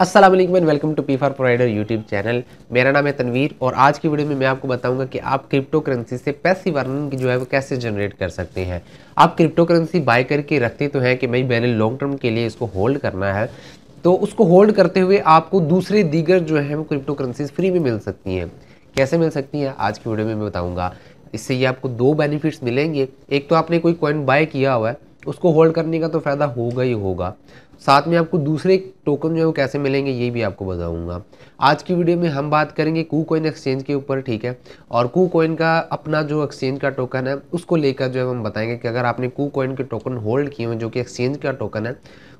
Aslam and welcome to P far provider YouTube channel मेरा नाम है तनवीर और आज की वीडियो में मैं आपको बताऊंगा कि आप क्रिप्टो करेंसी से पैसिव अर्निंग जो है वो कैसे जनरेट कर सकते हैं आप क्रिप्टो करेंसी बाय करके रखते तो हैं कि भाई मैंने लॉन्ग टर्म के लिए इसको होल्ड करना है तो उसको होल्ड करते हुए आपको दूसरे दीगर जो है वो क्रिप्टो करेंसीज फ्री में मिल सकती हैं कैसे मिल सकती हैं आज की वीडियो में मैं बताऊँगा इससे ये आपको दो बेनिफिट्स मिलेंगे एक तो आपने कोई कॉइन बाय किया हुआ है उसको होल्ड करने का तो फ़ायदा होगा ही होगा साथ में आपको दूसरे टोकन जो है वो कैसे मिलेंगे ये भी आपको बताऊंगा आज की वीडियो में हम बात करेंगे कू कोइन एक्सचेंज के ऊपर ठीक है और कू कोइन का अपना जो एक्सचेंज का टोकन है उसको लेकर जो है हम बताएंगे कि अगर आपने कू कोइन के टोकन होल्ड किए हैं जो कि एक्सचेंज का टोकन है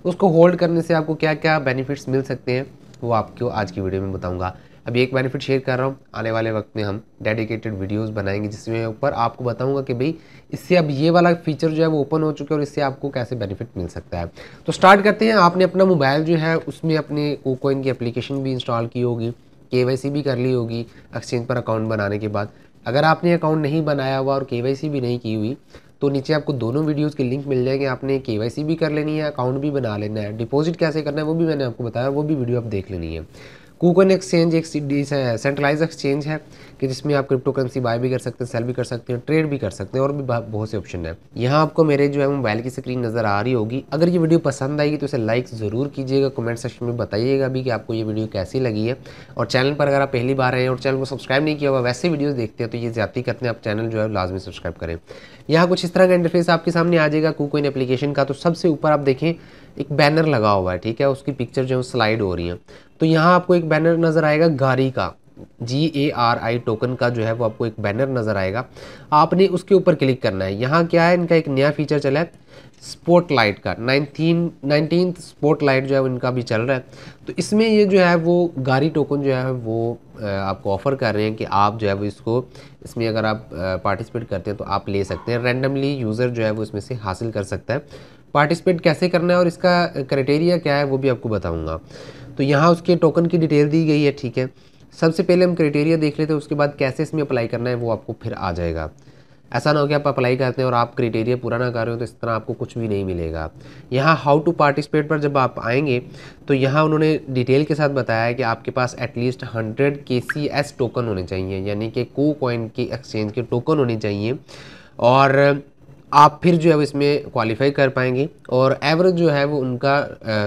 उसको होल्ड करने से आपको क्या क्या बेनिफिट्स मिल सकते हैं वो आपको आज की वीडियो में बताऊँगा अभी एक बेनिफिट शेयर कर रहा हूँ आने वाले वक्त में हम डेडिकेटेड वीडियोस बनाएंगे जिसमें ऊपर आपको बताऊंगा कि भाई इससे अब ये वाला फीचर जो है वो ओपन हो चुका है और इससे आपको कैसे बेनिफिट मिल सकता है तो स्टार्ट करते हैं आपने अपना मोबाइल जो है उसमें अपने कोकोइन की अप्लीकेशन भी इंस्टॉल की होगी के भी कर ली होगी एक्सचेंज पर अकाउंट बनाने के बाद अगर आपने अकाउंट नहीं बनाया हुआ और के भी नहीं की हुई तो नीचे आपको दोनों वीडियोस के लिंक मिल जाएंगे आपने के भी कर लेनी है अकाउंट भी बना लेना है डिपॉजिट कैसे करना है वो भी मैंने आपको बताया वो भी वीडियो आप देख लेनी है कूकन एक्सचेंज एक डिश सेंट्रलाइज एक्सचेंज है कि जिसमें आप क्रिप्टो करेंसी बाय भी कर सकते हैं सेल भी कर सकते हैं ट्रेड भी कर सकते हैं और भी बहुत से ऑप्शन है यहाँ आपको मेरे जो है मोबाइल की स्क्रीन नज़र आ रही होगी अगर ये वीडियो पसंद आएगी तो इसे लाइक ज़रूर कीजिएगा कमेंट सेक्शन में बताइएगा भी कि आपको ये वीडियो कैसी लगी है और चैनल पर अगर आप पहली बार आए और चैनल को सब्सक्राइब नहीं किया हुआ वैसे वीडियोज़ देखते हैं तो ये ज़्यादा करते हैं आप चैनल जो है लाजमी सब्सक्राइब करें यहाँ कुछ इस तरह का इंटरफेस आपके सामने आ जाएगा कूकोइन एप्लीकेशन का तो सबसे ऊपर आप देखें एक बैनर लगा हुआ है ठीक है उसकी पिक्चर जो है स्लाइड हो रही है तो यहाँ आपको एक बैनर नज़र आएगा गारी का जी ए आर आई टोकन का जो है वो आपको एक बैनर नज़र आएगा आपने उसके ऊपर क्लिक करना है यहाँ क्या है इनका एक नया फीचर चला है स्पोर्ट लाइट का नाइनटीन नाइनटीन लाइट जो है इनका भी चल रहा है तो इसमें ये जो है वो गारी टोकन जो है वो आपको ऑफ़र कर रहे हैं कि आप जो है वो इसको इसमें अगर आप पार्टिसिपेट करते हैं तो आप ले सकते हैं रैंडमली यूज़र जो है वो इसमें से हासिल कर सकता है पार्टिसिपेट कैसे करना है और इसका क्राइटेरिया क्या है वो भी आपको बताऊँगा तो यहाँ उसके टोकन की डिटेल दी गई है ठीक है सबसे पहले हम क्राइटेरिया देख लेते हैं उसके बाद कैसे इसमें अप्लाई करना है वो आपको फिर आ जाएगा ऐसा ना हो कि आप अप्लाई करते हैं और आप क्राइटेरिया पूरा ना कर रहे हो तो इस तरह आपको कुछ भी नहीं मिलेगा यहाँ हाउ टू पार्टिसिपेट पर जब आप आएंगे तो यहाँ उन्होंने डिटेल के साथ बताया है कि आपके पास at least hundred K C S token होने चाहिए यानी कि को कॉइन के एक्सचेंज के टोकन होने चाहिए और आप फिर जो है वो इसमें क्वालिफाई कर पाएंगे और एवरेज जो है वो उनका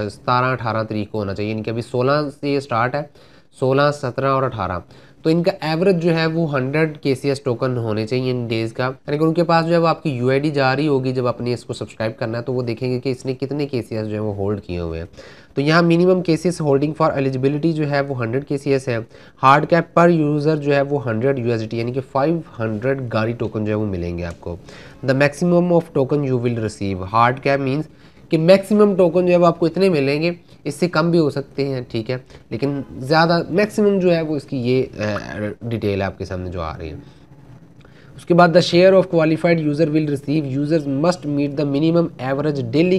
सतारह अठारह तरीक को होना चाहिए इनके अभी सोलह से ये स्टार्ट है सोलह सत्रह और अठारह तो इनका एवरेज जो है वो hundred K C S token होने चाहिए इन डेज़ का यानी कि उनके पास जो है वो आपकी यू जा रही होगी जब अपने इसको सब्सक्राइब करना है तो वो देखेंगे कि इसने कितने के सी एस जो है वो होल्ड किए हुए हैं तो यहाँ minimum KCS holding for eligibility जो है वो हंड्रेड के सी एस है हार्ड कैप पर यूज़र जो है वो हंड्रेड यू यानी कि फाइव हंड्रेड गाड़ी टोकन जो है वो मिलेंगे आपको the maximum of token you will receive hard cap means कि मैक्सिमम टोकन जो है वो आपको इतने मिलेंगे इससे कम भी हो सकते हैं ठीक है लेकिन ज़्यादा मैक्सिमम जो है वो इसकी ये डिटेल आपके सामने जो आ रही है उसके बाद the share of qualified user will receive users must meet the minimum average daily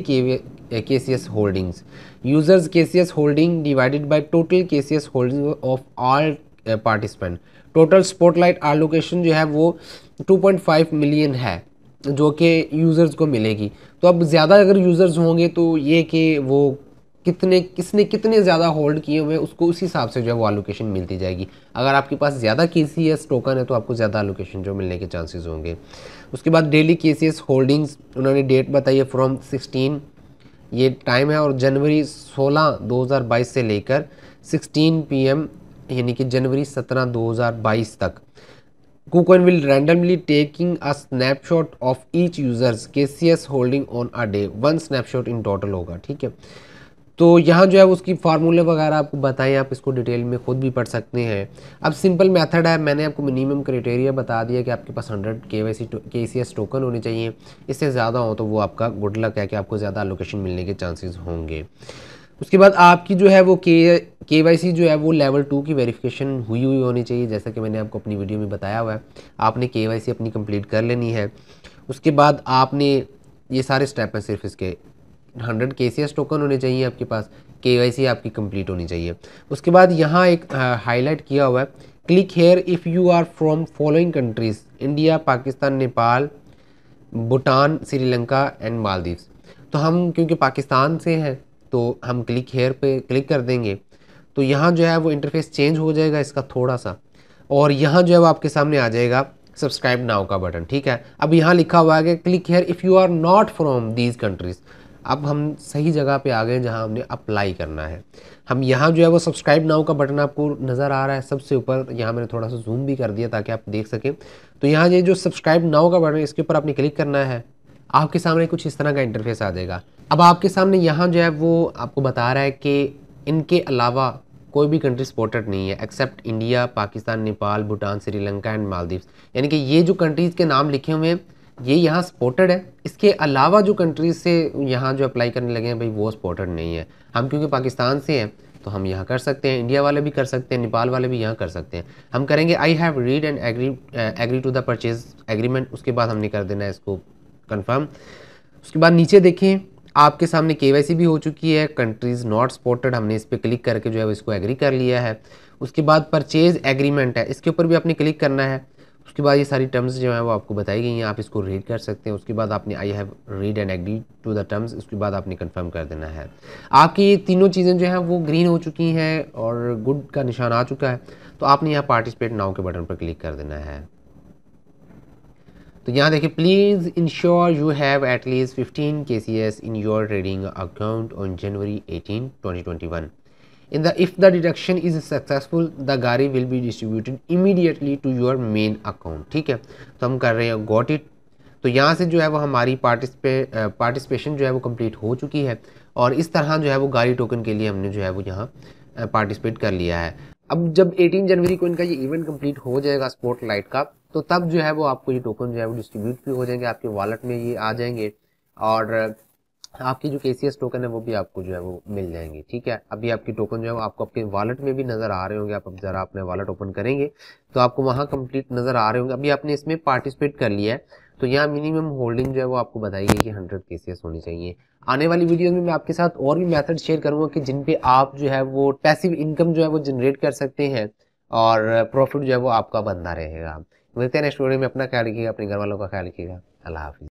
K C S holdings users K C S holding divided by total K C S holding of all participant total spotlight allocation जो है वो 2.5 million है जो कि users को मिलेगी तो अब ज़्यादा अगर यूज़र्स होंगे तो ये कि वो कितने किसने कितने ज़्यादा होल्ड किए हुए उसको उसी हिसाब से जो है वो एलोकेशन मिलती जाएगी अगर आपके पास ज़्यादा के सी एस टोकन है तो आपको ज़्यादा एलोकेशन जो मिलने के चांसेस होंगे उसके बाद daily K C S holdings उन्होंने डेट बताई है फ्रॉम सिक्सटीन ये टाइम है और जनवरी 16 2022 से लेकर 16 पीएम यानी कि जनवरी 17 2022 तक KuCoin will randomly taking a snapshot of each users K C S holding on a day one snapshot in total होगा ठीक है तो यहाँ जो है उसकी फार्मूले वगैरह आपको बताएं आप इसको डिटेल में खुद भी पढ़ सकते हैं अब सिंपल मेथड है मैंने आपको मिनिमम क्राइटेरिया बता दिया कि आपके पास 100 के वाई सी के सी एस टोकन होने चाहिए इससे ज़्यादा हो तो वो आपका गुड लक है कि आपको ज़्यादा लोकेशन मिलने के चांसेस होंगे उसके बाद आपकी जो है वो के के वाई सी जो है वो लेवल टू की वेरिफिकेशन हुई हुई होनी चाहिए जैसा कि मैंने आपको अपनी वीडियो में बताया हुआ है आपने के वाई सी अपनी कंप्लीट कर लेनी है उसके बाद आपने ये सारे स्टेप हैं सिर्फ इसके हंड्रेड के टोकन होने चाहिए आपके पास के आपकी कंप्लीट होनी चाहिए उसके बाद यहाँ एक हाईलाइट किया हुआ है click here if you are from following countries India Pakistan Nepal Bhutan Sri Lanka and Maldives तो हम क्योंकि पाकिस्तान से हैं तो हम क्लिक हेयर पे क्लिक कर देंगे तो यहाँ जो है वो इंटरफेस चेंज हो जाएगा इसका थोड़ा सा और यहाँ जो है वो आपके सामने आ जाएगा सब्सक्राइब नाउ का बटन ठीक है अब यहाँ लिखा हुआ है कि click here if you are not from these countries अब हम सही जगह पे आ गए जहाँ हमने अप्लाई करना है हम यहाँ जो है वो सब्सक्राइब नाउ का बटन आपको नज़र आ रहा है सबसे ऊपर यहाँ मैंने थोड़ा सा जूम भी कर दिया ताकि आप देख सकें तो यहाँ ये जो सब्सक्राइब नाउ का बटन है इसके ऊपर आपने क्लिक करना है आपके सामने कुछ इस तरह का इंटरफेस आ जाएगा अब आपके सामने यहाँ जो है वो आपको बता रहा है कि इनके अलावा कोई भी कंट्री सपोर्टेड नहीं है except India Pakistan Nepal Bhutan Sri Lanka and Maldives यानी कि ये जो कंट्रीज़ के नाम लिखे हुए हैं ये यहाँ स्पोर्टेड है इसके अलावा जो कंट्रीज से यहाँ जो अप्लाई करने लगे हैं भाई वो स्पोर्टेड नहीं है हम क्योंकि पाकिस्तान से हैं तो हम यहाँ कर सकते हैं इंडिया वाले भी कर सकते हैं नेपाल वाले भी यहाँ कर सकते हैं हम करेंगे I have read and agree agree to the purchase agreement उसके बाद हमने कर देना है इसको कन्फर्म उसके बाद नीचे देखें आपके सामने के भी हो चुकी है कंट्रीज़ नॉट स्पोर्टेड हमने इस पर क्लिक करके जो है इसको एग्री कर लिया है उसके बाद परचेज़ एग्रीमेंट है इसके ऊपर भी आपने क्लिक करना है उसके बाद ये सारी टर्म्स जो हैं वो आपको बताई गई हैं आप इसको रीड कर सकते हैं उसके बाद आपने I have read and agree to the terms उसके बाद आपने कंफर्म कर देना है आपकी ये तीनों चीज़ें जो हैं वो ग्रीन हो चुकी हैं और गुड का निशान आ चुका है तो आपने यहाँ पार्टिसिपेट नाव के बटन पर क्लिक कर देना है तो यहाँ देखिए please ensure you have at least fifteen K C S in your trading account on January eighteen twenty twenty one in the if the deduction is successful the gari will be distributed immediately to your main account ठीक है तो हम कर रहे हैं got it तो यहाँ से जो है वो हमारी पार्टिसपे पार्टिसिपेशन जो है वो कंप्लीट हो चुकी है और इस तरह जो है वो गाड़ी टोकन के लिए हमने जो है वो यहाँ पार्टिसिपेट कर लिया है अब जब 18 जनवरी को इनका ये इवेंट कंप्लीट हो जाएगा स्पोर्ट लाइट का तो तब जो है वो आपको ये टोकन जो है वो डिस्ट्रीब्यूट भी हो जाएंगे आपके वॉलेट में ये आ जाएंगे और आपकी जो के टोकन है वो भी आपको जो है वो मिल जाएंगे ठीक है अभी आपकी टोकन जो है वो आपको आपके वॉलेट में भी नज़र आ रहे होंगे आप ज़रा अपने वॉलेट ओपन करेंगे तो आपको वहाँ कंप्लीट नज़र आ रहे होंगे अभी आपने इसमें पार्टिसिपेट कर लिया है तो यहाँ मिनिमम होल्डिंग जो है वो आपको बताई गई कि हंड्रेड के होनी चाहिए आने वाली वीडियो में मैं आपके साथ और भी मैथड शेयर करूँगा कि जिन पर आप जो है वो पैसिव इनकम जो है वो जनरेट कर सकते हैं और प्रॉफिट जो है वो आपका बनता रहेगा मिलते हैं नेक्स्ट वीडियो में अपना ख्याल रखिएगा अपने घर वालों का ख्याल रखिएगा अल्लाह हाफिज़